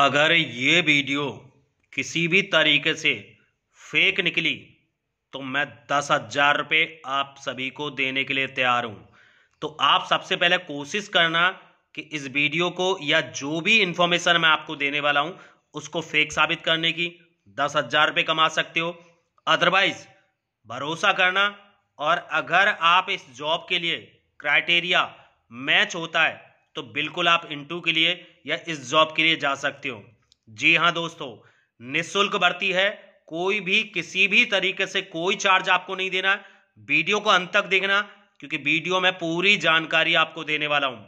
अगर ये वीडियो किसी भी तरीके से फेक निकली तो मैं दस हजार रुपये आप सभी को देने के लिए तैयार हूँ तो आप सबसे पहले कोशिश करना कि इस वीडियो को या जो भी इंफॉर्मेशन मैं आपको देने वाला हूँ उसको फेक साबित करने की दस हजार रुपये कमा सकते हो अदरवाइज भरोसा करना और अगर आप इस जॉब के लिए क्राइटेरिया मैच होता है तो बिल्कुल आप इंटू के लिए या इस जॉब के लिए जा सकते हो जी हाँ दोस्तों निःशुल्क भर्ती है कोई भी किसी भी तरीके से कोई चार्ज आपको नहीं देना वीडियो को अंत तक देखना क्योंकि वीडियो में पूरी जानकारी आपको देने वाला हूं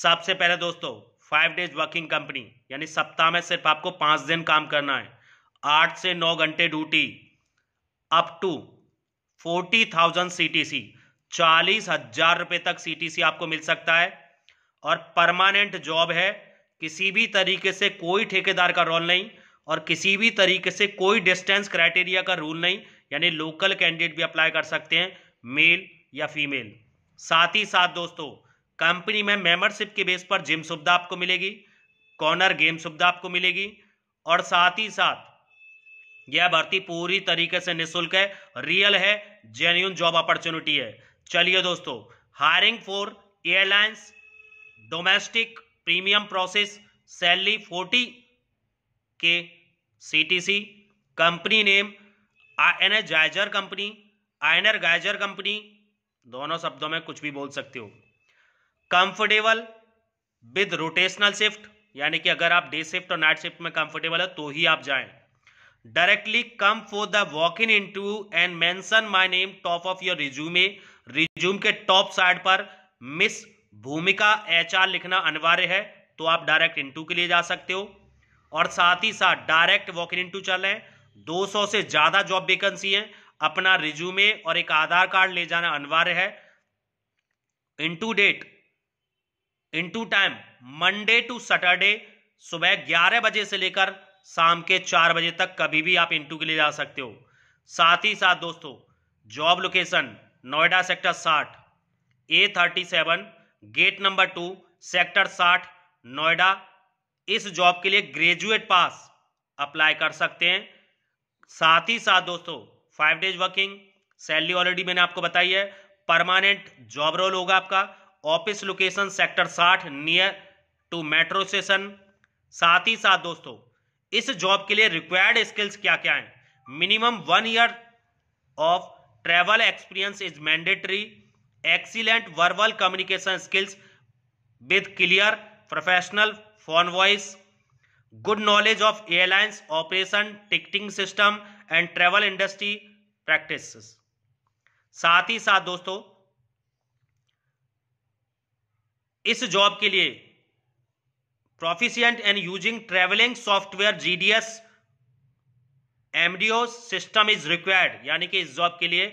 सबसे पहले दोस्तों फाइव डेज वर्किंग कंपनी यानी सप्ताह में सिर्फ आपको पांच दिन काम करना है आठ से नौ घंटे duty up to forty thousand C T C चालीस हजार रुपए तक सी टी सी आपको मिल सकता है और परमानेंट जॉब है किसी भी तरीके से कोई ठेकेदार का रोल नहीं और किसी भी तरीके से कोई डिस्टेंस क्राइटेरिया का रूल नहीं यानी लोकल कैंडिडेट भी अप्लाई कर सकते हैं मेल या फीमेल साथ ही साथ दोस्तों कंपनी में मेंबरशिप के बेस पर जिम सुविधा आपको मिलेगी कॉर्नर गेम सुविधा आपको मिलेगी और साथ ही साथ यह भर्ती पूरी तरीके से निःशुल्क है रियल है जेन्यून जॉब अपॉर्चुनिटी है चलिए दोस्तों hiring for airlines domestic premium process salary forty K CTC company name I N company आयनर गाइजर गायजर कंपनी दोनों शब्दों में कुछ भी बोल सकते हो कंफर्टेबल विद रोटेशनल शिफ्ट यानी कि अगर आप डे शिफ्ट और नाइट शिफ्ट में कंफर्टेबल है तो ही आप जाएं directly come for the walk in to and mention my name top of your resume resume के टॉप साइड पर मिस भूमिका एच आर लिखना अनिवार्य है तो आप डायरेक्ट इंटू के लिए जा सकते हो और साथ ही साथ डायरेक्ट वॉक इन इंटू चल रहे हैं सौ से ज़्यादा जॉब वेकेंसी है अपना रिज्यूमे और एक आधार कार्ड ले जाना अनिवार्य है into date into time Monday to Saturday सुबह ग्यारह बजे से लेकर शाम के चार बजे तक कभी भी आप इंटू के लिए जा सकते हो साथ ही साथ दोस्तों जॉब लोकेशन नोएडा सेक्टर साठ A thirty seven gate number two sector साठ नोएडा इस जॉब के लिए ग्रेजुएट पास अप्लाई कर सकते हैं साथ ही साथ दोस्तों five days working salary already मैंने आपको बताई है परमानेंट जॉब रोल होगा आपका ऑफिस लोकेशन सेक्टर साठ नियर टू मेट्रो स्टेशन साथ ही साथ दोस्तों इस जॉब के लिए रिक्वायर्ड स्किल्स क्या क्या हैं minimum one year of travel experience is mandatory excellent verbal communication skills with clear professional phone voice good knowledge of airlines operation ticketing system and travel industry practice साथ ही साथ दोस्तों इस जॉब के लिए proficient and using travelling software GDS MDO system is required यानी कि इस जॉब के लिए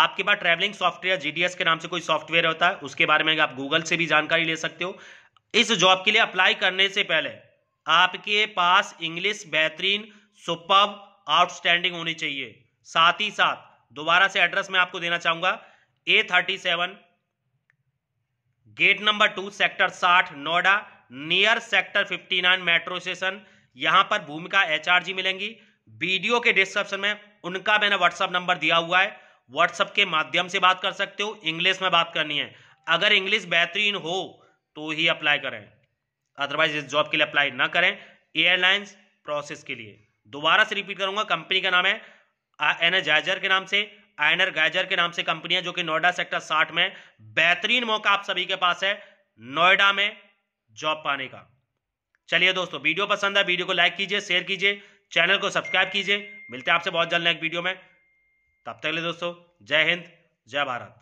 आपके पास ट्रैवलिंग सॉफ्टवेयर जीडीएस के नाम से कोई सॉफ्टवेयर होता है उसके बारे में आप गूगल से भी जानकारी ले सकते हो इस जॉब के लिए अप्लाई करने से पहले आपके पास इंग्लिश बेहतरीन सुपर आउटस्टैंडिंग होनी चाहिए साथ ही साथ दोबारा से एड्रेस मैं आपको देना चाहूंगा A thirty seven gate number two sector साठ Noida near sector fifty nine metro station यहां पर भूमिका एचआरजी मिलेंगी वीडियो के डिस्क्रिप्शन में उनका मैंने व्हाट्सअप नंबर दिया हुआ है व्हाट्सअप के माध्यम से बात कर सकते हो इंग्लिश में बात करनी है अगर इंग्लिश बेहतरीन हो तो ही अप्लाई करें अदरवाइज इस जॉब के लिए अप्लाई ना करें एयरलाइंस प्रोसेस के लिए दोबारा से रिपीट करूंगा कंपनी का नाम है एनर्जाइजर के नाम से आइनर गाइजर के नाम से कंपनी है जो कि नोएडा सेक्टर साठ में बेहतरीन मौका आप सभी के पास है नोएडा में जॉब पाने का चलिए दोस्तों वीडियो पसंद है वीडियो को लाइक कीजिए शेयर कीजिए चैनल को सब्सक्राइब कीजिए मिलते हैं आपसे बहुत जल्द नेक्स्ट वीडियो में तब तक ले दोस्तों जय हिंद जय भारत